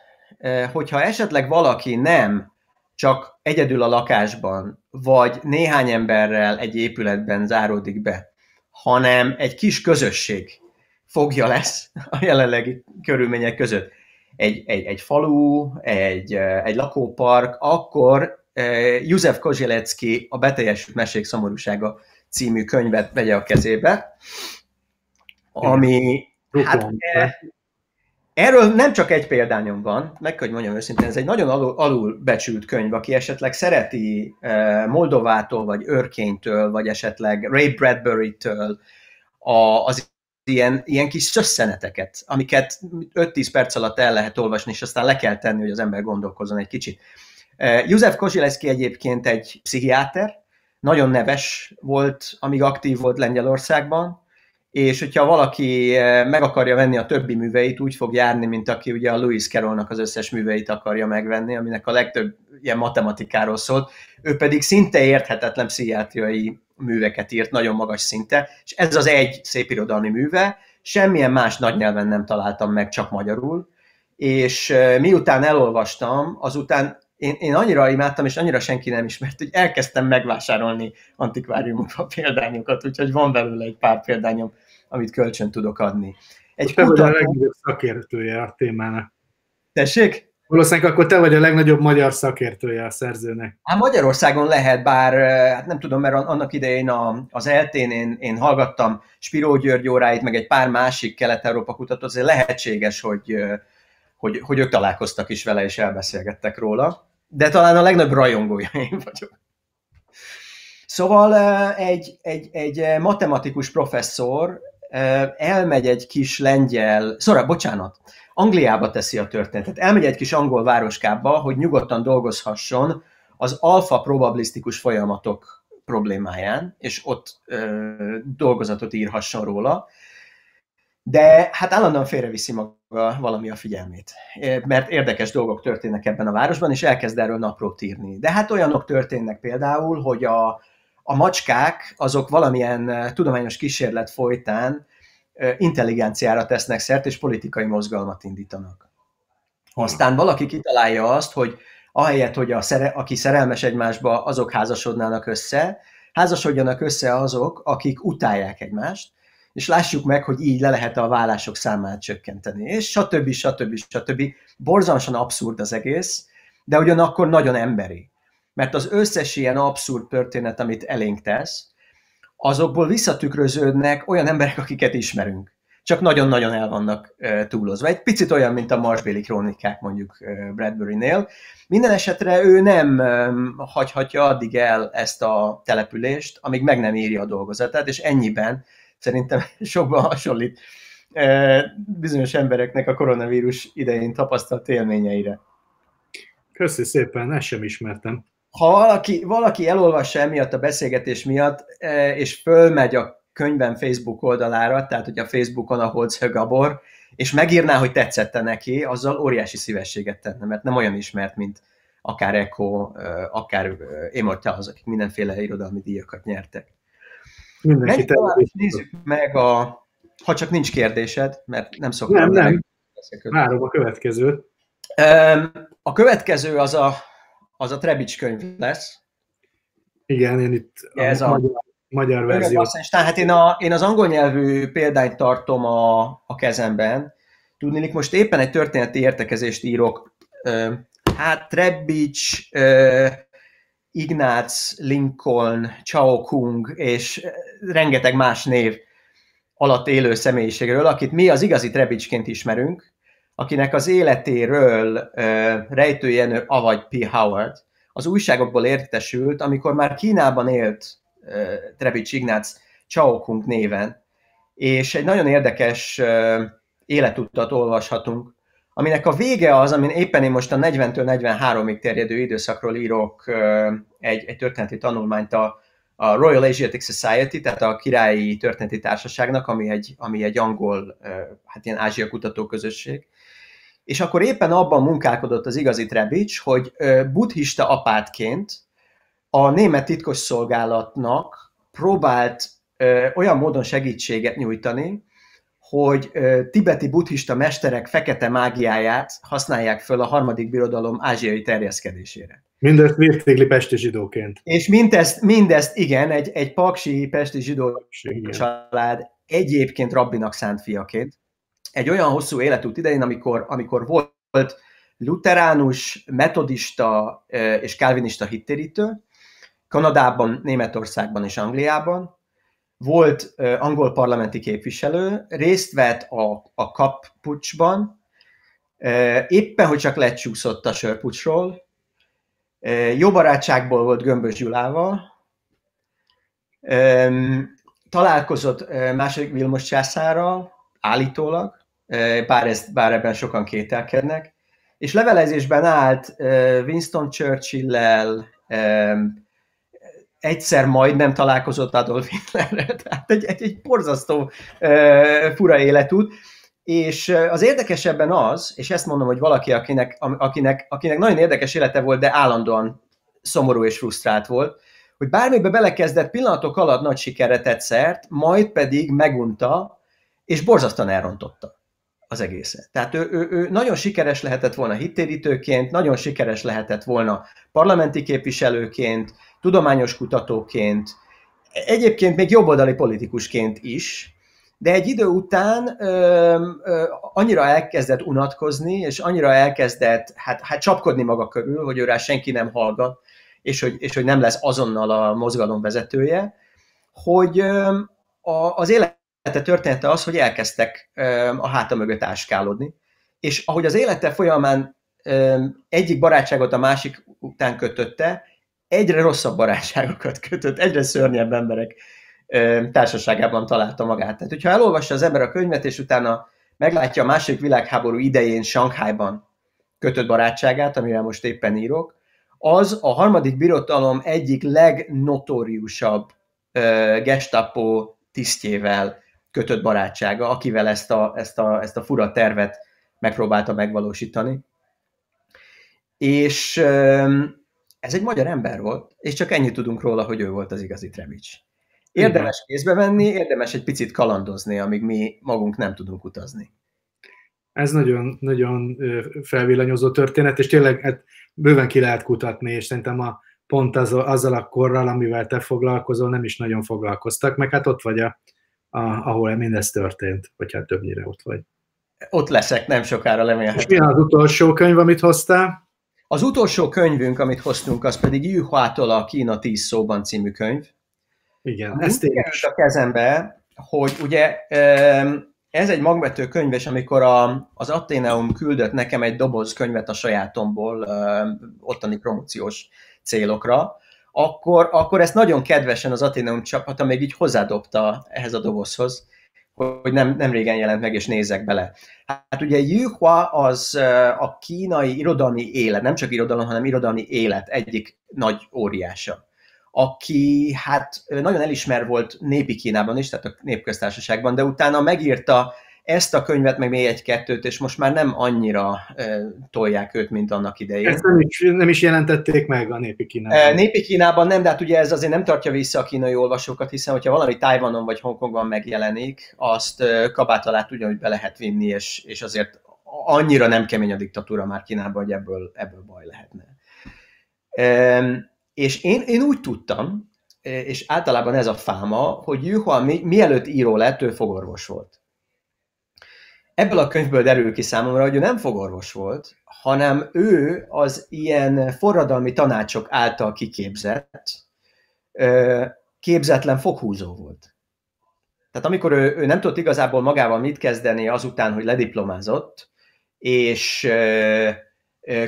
Hogyha esetleg valaki nem csak egyedül a lakásban, vagy néhány emberrel egy épületben záródik be, hanem egy kis közösség fogja lesz a jelenlegi körülmények között. Egy, egy, egy falu, egy, egy lakópark, akkor eh, József Kozsielecki a Beteljesült Mesék Szomorúsága című könyvet vegye a kezébe, ami hát, Erről nem csak egy példányom van, meg hogy mondjam őszintén, ez egy nagyon alul, alulbecsült könyv, aki esetleg szereti eh, Moldovától, vagy Örkénytől, vagy esetleg Ray Bradbury-től a, az ilyen, ilyen kis szösszeneteket, amiket 5-10 perc alatt el lehet olvasni, és aztán le kell tenni, hogy az ember gondolkozzon egy kicsit. Eh, József Kozsileszki egyébként egy pszichiáter, nagyon neves volt, amíg aktív volt Lengyelországban, és hogyha valaki eh, meg akarja venni a többi műveit, úgy fog járni, mint aki ugye a Lewis Carrollnak az összes műveit akarja megvenni, aminek a legtöbb ilyen matematikáról szólt. Ő pedig szinte érthetetlen pszichiátriai műveket írt, nagyon magas szinte, és ez az egy szép irodalmi műve, semmilyen más nagy nyelven nem találtam meg, csak magyarul, és eh, miután elolvastam, azután én, én annyira imádtam, és annyira senki nem ismert, hogy elkezdtem megvásárolni antikváriumokba példányokat, úgyhogy van belőle egy pár példányom amit kölcsön tudok adni. Egy te kutató... vagy a legnagyobb szakértője a témának. Tessék? Valószínűleg akkor te vagy a legnagyobb magyar szakértője a szerzőnek. Hát Magyarországon lehet, bár hát nem tudom, mert annak idején a, az eltén én, én hallgattam Spiró György óráit, meg egy pár másik kelet-európa kutató, azért lehetséges, hogy, hogy, hogy ők találkoztak is vele, és elbeszélgettek róla. De talán a legnagyobb rajongója én vagyok. Szóval egy, egy, egy matematikus professzor elmegy egy kis lengyel, szóra, bocsánat, Angliába teszi a történetet, elmegy egy kis angol városkába, hogy nyugodtan dolgozhasson az alfa probabilisztikus folyamatok problémáján, és ott ö, dolgozatot írhasson róla, de hát állandóan félreviszi maga valami a figyelmét, mert érdekes dolgok történnek ebben a városban, és elkezd erről naprót írni. De hát olyanok történnek például, hogy a, a macskák azok valamilyen eh, tudományos kísérlet folytán eh, intelligenciára tesznek szert, és politikai mozgalmat indítanak. Aztán valaki kitalálja azt, hogy ahelyett, hogy a szere, aki szerelmes egymásba, azok házasodnának össze, házasodjanak össze azok, akik utálják egymást, és lássuk meg, hogy így le lehet a vállások számát csökkenteni, és stb. stb. stb. stb. Borzalmasan abszurd az egész, de ugyanakkor nagyon emberi mert az összes ilyen abszurd történet, amit elénk tesz, azokból visszatükröződnek olyan emberek, akiket ismerünk. Csak nagyon-nagyon el vannak túlozva. Egy picit olyan, mint a Marsbéli krónikák mondjuk Bradbury-nél. Minden esetre ő nem hagyhatja addig el ezt a települést, amíg meg nem írja a dolgozatát, és ennyiben szerintem sokban hasonlít bizonyos embereknek a koronavírus idején tapasztalt élményeire. Köszi szépen, ezt sem ismertem ha valaki, valaki elolvassa emiatt a beszélgetés miatt, e, és fölmegy a könyvem Facebook oldalára, tehát hogy a Facebookon a Holzhő Gabor, és megírná, hogy tetszette neki, azzal óriási szívességet tenne, mert nem olyan ismert, mint akár Eko, e, akár e, az, akik mindenféle irodalmi díjakat nyertek. Mindenki tovább, nézzük meg a... Ha csak nincs kérdésed, mert nem szoktam... Nem, nem. Várom a következő. A következő az a az a Trebics könyv lesz. Igen, én itt Ez a, a magyar, magyar verzió. Tehát én, a, én az angol nyelvű példányt tartom a, a kezemben. Tudnék, most éppen egy történeti értekezést írok. Hát Trebics, Ignác, Lincoln, Chao Kung és rengeteg más név alatt élő személyiségről, akit mi az igazi Trebicsként ismerünk, akinek az életéről rejtőjenő avagy P. Howard az újságokból értesült, amikor már Kínában élt Trebics Ignác Csaokunk néven, és egy nagyon érdekes életutat olvashatunk, aminek a vége az, amin éppen én most a 40-től 43-ig terjedő időszakról írok egy, egy történeti tanulmányt a, a Royal Asiatic Society, tehát a királyi történeti társaságnak, ami egy, ami egy angol, hát ilyen ázsia kutató közösség, és akkor éppen abban munkálkodott az igazi Trebics, hogy buddhista apátként a német titkos szolgálatnak próbált olyan módon segítséget nyújtani, hogy tibeti buddhista mesterek fekete mágiáját használják föl a harmadik birodalom ázsiai terjeszkedésére. Mindezt virtigli pesti zsidóként. És mindezt, mindezt igen, egy, egy paksi pesti zsidó család egyébként rabbinak szánt fiaként egy olyan hosszú életút idején, amikor, amikor volt luteránus, metodista és kálvinista hittérítő, Kanadában, Németországban és Angliában, volt angol parlamenti képviselő, részt vett a, a kappucsban, éppen, hogy csak lecsúszott a sörpucsról, jó barátságból volt Gömbös Gyulával, találkozott második Vilmos császárral, állítólag, bár, ezt, bár ebben sokan kételkednek. És levelezésben állt Winston Churchill-lel, egyszer majd nem találkozott Adolf Hitlerrel, tehát egy, egy, egy porzasztó fura életút. És az érdekesebben az, és ezt mondom, hogy valaki, akinek, akinek, akinek nagyon érdekes élete volt, de állandóan szomorú és frusztrált volt, hogy bármibe belekezdett pillanatok alatt nagy sikeret tett szert, majd pedig megunta, és borzasztan elrontotta az egészet. Tehát ő, ő, ő nagyon sikeres lehetett volna hittérítőként, nagyon sikeres lehetett volna parlamenti képviselőként, tudományos kutatóként, egyébként még jobboldali politikusként is, de egy idő után ö, ö, annyira elkezdett unatkozni, és annyira elkezdett hát, hát csapkodni maga körül, hogy ő rá senki nem hallgat, és hogy, és hogy nem lesz azonnal a mozgalom vezetője, hogy ö, a, az élet élete története az, hogy elkezdtek a háta mögött áskálódni, és ahogy az élete folyamán egyik barátságot a másik után kötötte, egyre rosszabb barátságokat kötött, egyre szörnyebb emberek társaságában találta magát. Tehát, hogyha elolvassa az ember a könyvet, és utána meglátja a második világháború idején Sankhájban kötött barátságát, amivel most éppen írok, az a harmadik birodalom egyik legnotóriusabb gestapo tisztjével kötött barátsága, akivel ezt a, ezt a, ezt a fura tervet megpróbálta megvalósítani. És ez egy magyar ember volt, és csak ennyit tudunk róla, hogy ő volt az igazi Trevics. Érdemes kézbe venni, érdemes egy picit kalandozni, amíg mi magunk nem tudunk utazni. Ez nagyon, nagyon felvillanyozó történet, és tényleg hát bőven ki lehet kutatni, és szerintem a, pont az, azzal a korral, amivel te foglalkozol, nem is nagyon foglalkoztak, meg hát ott vagy a ahol mindez történt, vagy hát többnyire ott vagy. Ott leszek, nem sokára remélhetően. És mi az utolsó könyv, amit hoztál? Az utolsó könyvünk, amit hoztunk, az pedig Yu a Kína 10 szóban című könyv. Igen, ezt tényleg. a kezembe, hogy ugye ez egy magvető könyv, és amikor a, az Ateneum küldött nekem egy doboz könyvet a sajátomból ottani promóciós célokra, akkor, akkor ezt nagyon kedvesen az Ateneum csapata még így hozzádobta ehhez a dobozhoz, hogy nem, nem régen jelent meg, és nézek bele. Hát ugye Yuhua az a kínai irodalmi élet, nem csak irodalom, hanem irodalmi élet egyik nagy óriása aki hát nagyon elismer volt népi Kínában is, tehát a népköztársaságban, de utána megírta ezt a könyvet, meg még egy-kettőt, és most már nem annyira e, tolják őt, mint annak idején. Ezt nem is, nem is jelentették meg a népi Kínában. E, népi Kínában nem, de hát ugye ez azért nem tartja vissza a kínai olvasókat, hiszen hogyha valami Tajvanon vagy Hongkongban megjelenik, azt e, kabát alá hogy be lehet vinni, és, és azért annyira nem kemény a diktatúra már Kínában, hogy ebből, ebből baj lehetne. E, és én, én úgy tudtam, és általában ez a fáma, hogy Juha mielőtt író lett, ő fogorvos volt ebből a könyvből derül ki számomra, hogy ő nem fogorvos volt, hanem ő az ilyen forradalmi tanácsok által kiképzett, képzetlen foghúzó volt. Tehát amikor ő, ő nem tudott igazából magával mit kezdeni azután, hogy lediplomázott, és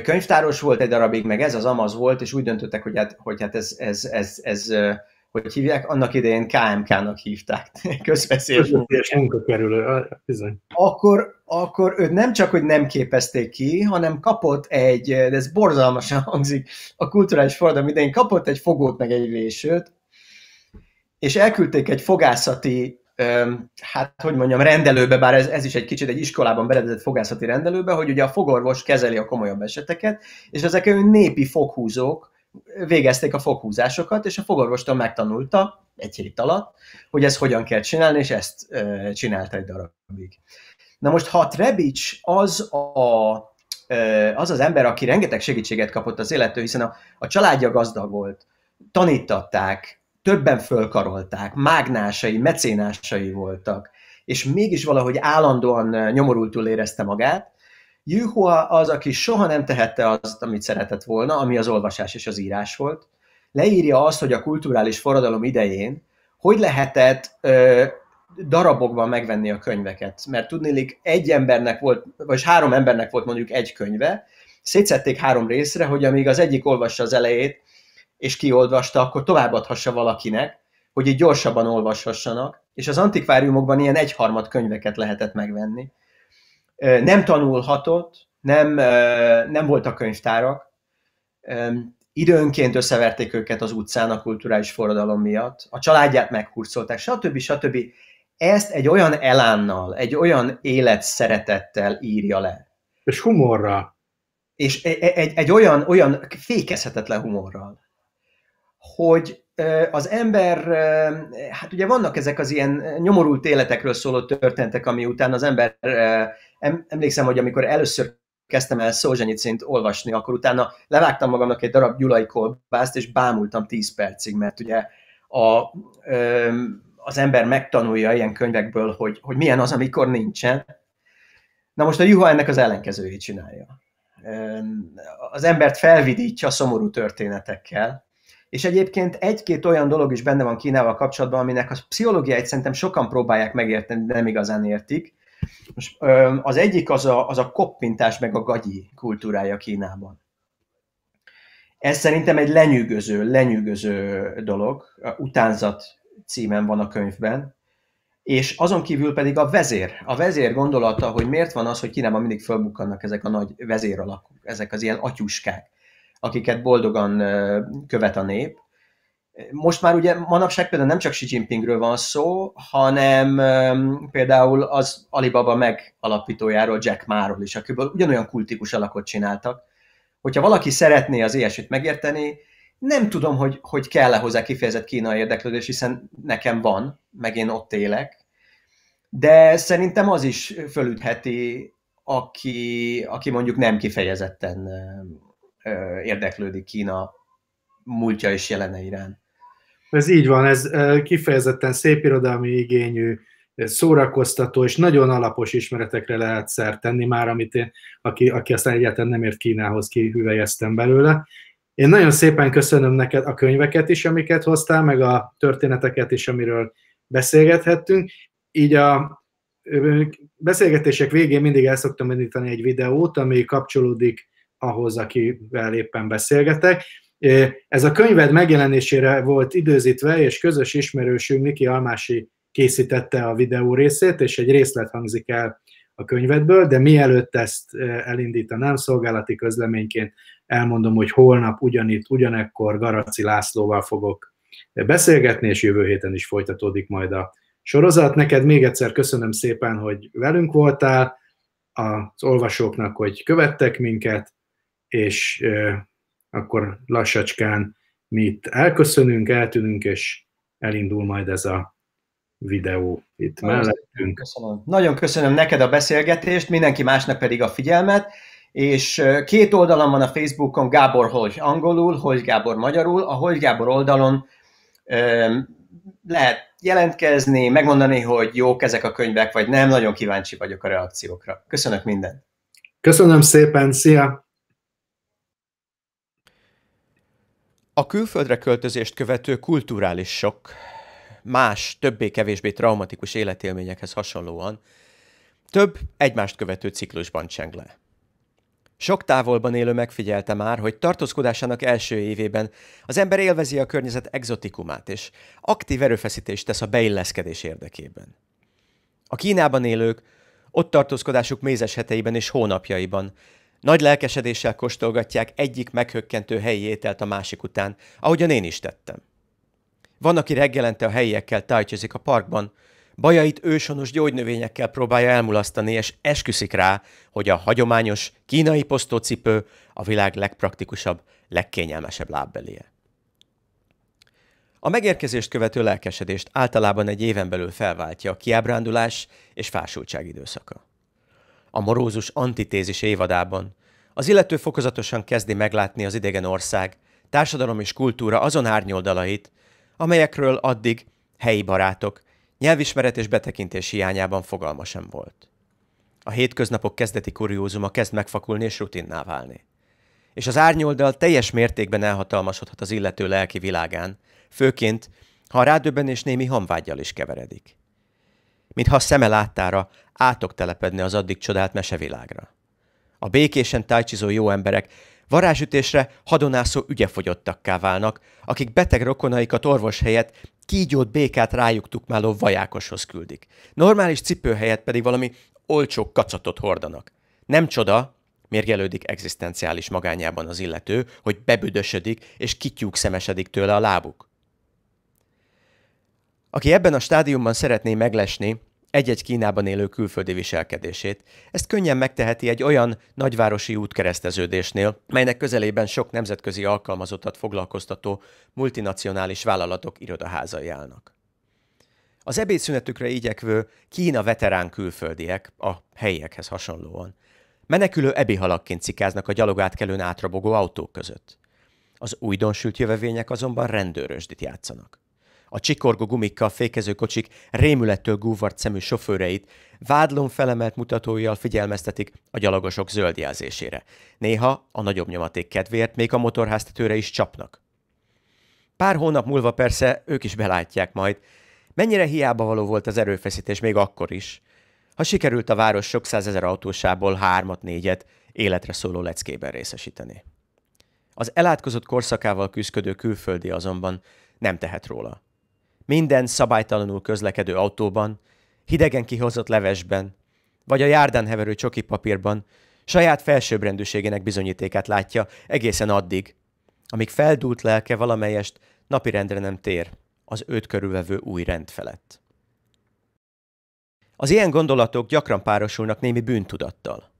könyvtáros volt egy darabig, meg ez az amaz volt, és úgy döntöttek, hogy hát, hogy hát ez, ez, ez, ez, hogy hívják, annak idején KMK-nak hívták, közbeszélés munkakerülő, bizony. Akkor, akkor őt nem csak, hogy nem képezték ki, hanem kapott egy, de ez borzalmasan hangzik, a kulturális forradalom idején kapott egy fogót meg egy vésőt, és elküldték egy fogászati hát hogy mondjam, rendelőbe, bár ez, ez is egy kicsit egy iskolában beredezett fogászati rendelőbe, hogy ugye a fogorvos kezeli a komolyabb eseteket, és ezek olyan népi foghúzók, végezték a foghúzásokat, és a fogorvostól megtanulta egy hét alatt, hogy ezt hogyan kell csinálni, és ezt e, csinálta egy darabig. Na most, ha Trebics az a, az az ember, aki rengeteg segítséget kapott az élettől, hiszen a, a családja gazdag volt, tanítatták, többen fölkarolták, mágnásai, mecénásai voltak, és mégis valahogy állandóan nyomorultul érezte magát, Juhua az, aki soha nem tehette azt, amit szeretett volna, ami az olvasás és az írás volt. Leírja azt, hogy a kulturális forradalom idején hogy lehetett ö, darabokban megvenni a könyveket. Mert tudnélik, egy embernek volt, vagy három embernek volt mondjuk egy könyve, szétszették három részre, hogy amíg az egyik olvassa az elejét, és kiolvasta, akkor továbbadhassa valakinek, hogy így gyorsabban olvashassanak, és az antikváriumokban ilyen egyharmad könyveket lehetett megvenni nem tanulhatott, nem, nem voltak könyvtárak, időnként összeverték őket az utcán a kulturális forradalom miatt, a családját meghurcolták, stb. stb. Ezt egy olyan elánnal, egy olyan életszeretettel írja le. És humorral. És e, e, egy, egy olyan, olyan fékezhetetlen humorral, hogy az ember, hát ugye vannak ezek az ilyen nyomorult életekről szóló történetek, ami után az ember emlékszem, hogy amikor először kezdtem el Szózsenyicint olvasni, akkor utána levágtam magamnak egy darab gyulai kolbászt, és bámultam 10 percig, mert ugye a, az ember megtanulja ilyen könyvekből, hogy, hogy milyen az, amikor nincsen. Na most a Juha ennek az ellenkezőjét csinálja. Az embert felvidítja szomorú történetekkel, és egyébként egy-két olyan dolog is benne van Kínával kapcsolatban, aminek a pszichológiáit szerintem sokan próbálják megérteni, de nem igazán értik. Most az egyik az a, az a koppintás meg a gagyi kultúrája Kínában. Ez szerintem egy lenyűgöző, lenyűgöző dolog. Utánzat címen van a könyvben, és azon kívül pedig a vezér. A vezér gondolata, hogy miért van az, hogy Kínában mindig fölbukkannak ezek a nagy vezéralakok, ezek az ilyen atyuskák, akiket boldogan követ a nép, most már ugye manapság például nem csak Xi Jinpingről van szó, hanem um, például az Alibaba megalapítójáról, Jack Máról is, akiből ugyanolyan kultikus alakot csináltak. Hogyha valaki szeretné az ilyesmit megérteni, nem tudom, hogy, hogy kell-e hozzá kifejezett kínai érdeklődés, hiszen nekem van, meg én ott élek, de szerintem az is fölütheti, aki, aki mondjuk nem kifejezetten érdeklődik Kína múltja és jelene iránt. Ez így van, ez kifejezetten szép irodalmi igényű, szórakoztató és nagyon alapos ismeretekre lehet szert tenni már, amit én, aki, aki aztán egyáltalán nem ért Kínához, kihüvelyeztem belőle. Én nagyon szépen köszönöm neked a könyveket is, amiket hoztál, meg a történeteket is, amiről beszélgethettünk. Így a beszélgetések végén mindig el szoktam indítani egy videót, ami kapcsolódik ahhoz, akivel éppen beszélgetek ez a könyved megjelenésére volt időzítve, és közös ismerősünk Niki Almási készítette a videó részét, és egy részlet hangzik el a könyvedből, de mielőtt ezt elindítanám szolgálati közleményként, elmondom, hogy holnap ugyanitt, ugyanekkor Garaci Lászlóval fogok beszélgetni, és jövő héten is folytatódik majd a sorozat. Neked még egyszer köszönöm szépen, hogy velünk voltál, az olvasóknak, hogy követtek minket, és akkor lassacskán mi itt elköszönünk, eltűnünk, és elindul majd ez a videó itt Nagyon mellettünk. Köszönöm. Nagyon köszönöm neked a beszélgetést, mindenki másnak pedig a figyelmet, és két oldalon van a Facebookon Gábor Holgy angolul, Holgy Gábor magyarul, a Holgy Gábor oldalon lehet jelentkezni, megmondani, hogy jók ezek a könyvek, vagy nem, nagyon kíváncsi vagyok a reakciókra. Köszönök mindent! Köszönöm szépen, szia! A külföldre költözést követő kulturális sok más, többé-kevésbé traumatikus életélményekhez hasonlóan több egymást követő ciklusban cseng le. Sok távolban élő megfigyelte már, hogy tartózkodásának első évében az ember élvezi a környezet exotikumát, és aktív erőfeszítést tesz a beilleszkedés érdekében. A Kínában élők ott tartózkodásuk mézes heteiben és hónapjaiban nagy lelkesedéssel kóstolgatják egyik meghökkentő helyi ételt a másik után, ahogyan én is tettem. Van, aki reggelente a helyiekkel tájtyozik a parkban, bajait ősonos gyógynövényekkel próbálja elmulasztani, és esküszik rá, hogy a hagyományos kínai posztócipő a világ legpraktikusabb, legkényelmesebb lábbelie. A megérkezést követő lelkesedést általában egy éven belül felváltja a kiábrándulás és fásultság időszaka a morózus antitézis évadában. Az illető fokozatosan kezdi meglátni az idegen ország, társadalom és kultúra azon árnyoldalait, amelyekről addig helyi barátok, nyelvismeret és betekintés hiányában fogalma sem volt. A hétköznapok kezdeti kuriózuma kezd megfakulni és rutinná válni. És az árnyoldal teljes mértékben elhatalmasodhat az illető lelki világán, főként, ha a rádöbbenés némi hamvágyjal is keveredik mintha a szeme láttára átok telepedne az addig csodált mesevilágra. A békésen tájcsizó jó emberek varázsütésre hadonászó ügyefogyottakká válnak, akik beteg rokonaikat orvos helyett kígyót békát rájuk tukmáló vajákoshoz küldik. Normális cipő helyett pedig valami olcsó kacatot hordanak. Nem csoda, mérgelődik egzisztenciális magányában az illető, hogy bebüdösödik és kityúk szemesedik tőle a lábuk. Aki ebben a stádiumban szeretné meglesni egy-egy Kínában élő külföldi viselkedését, ezt könnyen megteheti egy olyan nagyvárosi útkereszteződésnél, melynek közelében sok nemzetközi alkalmazottat foglalkoztató multinacionális vállalatok irodaházai állnak. Az ebédszünetükre igyekvő Kína veterán külföldiek, a helyiekhez hasonlóan, menekülő ebihalakként cikáznak a gyalogátkelőn átrobogó autók között. Az újdonsült jövevények azonban rendőrösdit játszanak a csikorgó gumikkal fékező kocsik rémülettől gúvart szemű sofőreit vádlón felemelt mutatóival figyelmeztetik a gyalogosok zöld jelzésére. Néha a nagyobb nyomaték kedvéért még a motorháztetőre is csapnak. Pár hónap múlva persze ők is belátják majd, mennyire hiába való volt az erőfeszítés még akkor is, ha sikerült a város sok százezer autósából hármat-négyet életre szóló leckében részesíteni. Az elátkozott korszakával küzdködő külföldi azonban nem tehet róla minden szabálytalanul közlekedő autóban, hidegen kihozott levesben, vagy a járdán heverő csoki papírban saját felsőbbrendűségének bizonyítékát látja egészen addig, amíg feldúlt lelke valamelyest napirendre nem tér az őt körülvevő új rend felett. Az ilyen gondolatok gyakran párosulnak némi bűntudattal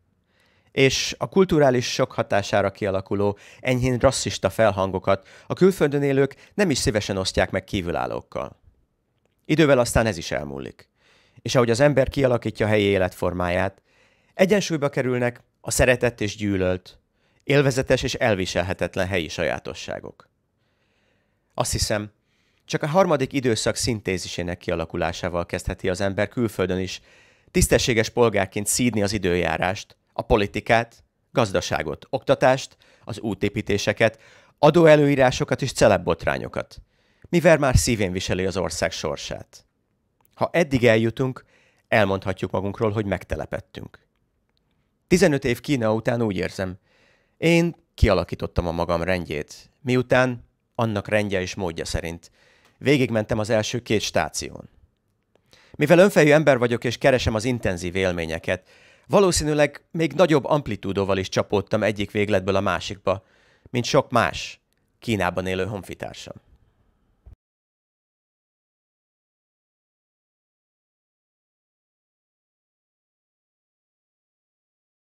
és a kulturális sok hatására kialakuló, enyhén rasszista felhangokat a külföldön élők nem is szívesen osztják meg kívülállókkal. Idővel aztán ez is elmúlik. És ahogy az ember kialakítja helyi életformáját, egyensúlyba kerülnek a szeretett és gyűlölt, élvezetes és elviselhetetlen helyi sajátosságok. Azt hiszem, csak a harmadik időszak szintézisének kialakulásával kezdheti az ember külföldön is tisztességes polgárként szídni az időjárást, a politikát, gazdaságot, oktatást, az útépítéseket, adóelőírásokat és celebbotrányokat, mivel már szívén viseli az ország sorsát. Ha eddig eljutunk, elmondhatjuk magunkról, hogy megtelepettünk. 15 év Kína után úgy érzem, én kialakítottam a magam rendjét, miután annak rendje és módja szerint. Végigmentem az első két stáción. Mivel önfejű ember vagyok és keresem az intenzív élményeket, Valószínűleg még nagyobb amplitúdóval is csapódtam egyik végletből a másikba, mint sok más Kínában élő honfitársam.